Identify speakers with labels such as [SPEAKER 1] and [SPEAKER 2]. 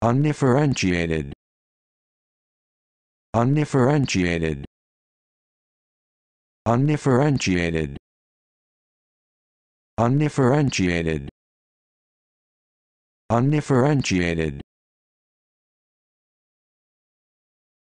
[SPEAKER 1] undifferentiated undifferentiated undifferentiated undifferentiated undifferentiated